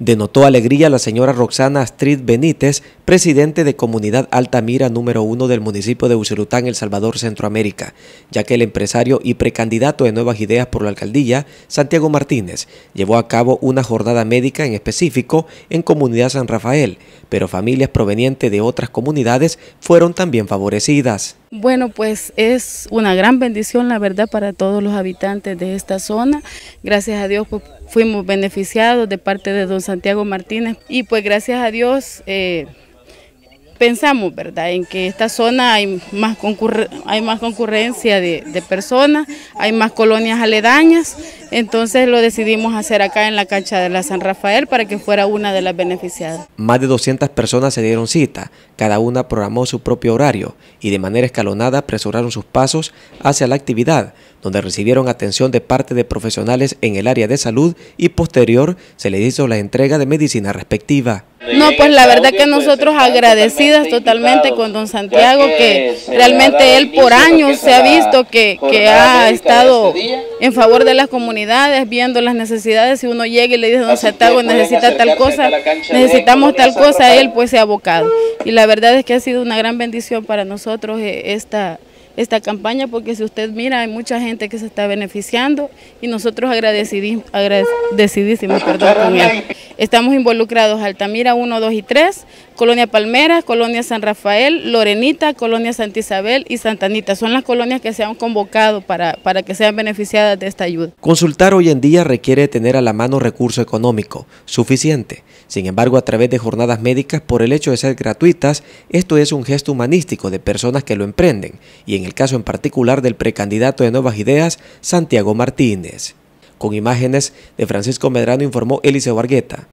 Denotó alegría la señora Roxana Astrid Benítez, presidente de Comunidad Altamira número uno del municipio de Usulután, El Salvador, Centroamérica, ya que el empresario y precandidato de Nuevas Ideas por la alcaldía, Santiago Martínez, llevó a cabo una jornada médica en específico en Comunidad San Rafael, pero familias provenientes de otras comunidades fueron también favorecidas. Bueno, pues es una gran bendición, la verdad, para todos los habitantes de esta zona. Gracias a Dios pues, fuimos beneficiados de parte de don Santiago Martínez y pues gracias a Dios eh, pensamos, ¿verdad?, en que esta zona hay más, hay más concurrencia de, de, personas, hay más colonias aledañas, entonces lo decidimos hacer acá en la cancha de la San Rafael para que fuera una de las beneficiadas. Más de 200 personas se dieron cita, cada una programó su propio horario y de manera escalonada apresuraron sus pasos hacia la actividad, donde recibieron atención de parte de profesionales en el área de salud y posterior se les hizo la entrega de medicina respectiva. No, pues la verdad que pues, nosotros agradecidas totalmente con don Santiago, que realmente él por años se ha visto que, ha estado este en favor de las comunidades, viendo las necesidades. Si uno llega y le dice, don Santiago necesita tal cosa, necesitamos tal cosa, él pues se ha abocado. Y la verdad es que ha sido una gran bendición para nosotros eh, esta esta campaña porque si usted mira hay mucha gente que se está beneficiando y nosotros agradecidísimos perdón, con él. Estamos involucrados Altamira 1, 2 y 3, Colonia Palmera, Colonia San Rafael, Lorenita, Colonia Santa Isabel y Santanita. Son las colonias que se han convocado para, para que sean beneficiadas de esta ayuda. Consultar hoy en día requiere tener a la mano recurso económico suficiente. Sin embargo, a través de jornadas médicas, por el hecho de ser gratuitas, esto es un gesto humanístico de personas que lo emprenden, y en el caso en particular del precandidato de Nuevas Ideas, Santiago Martínez. Con imágenes de Francisco Medrano informó Eliseo Bargueta.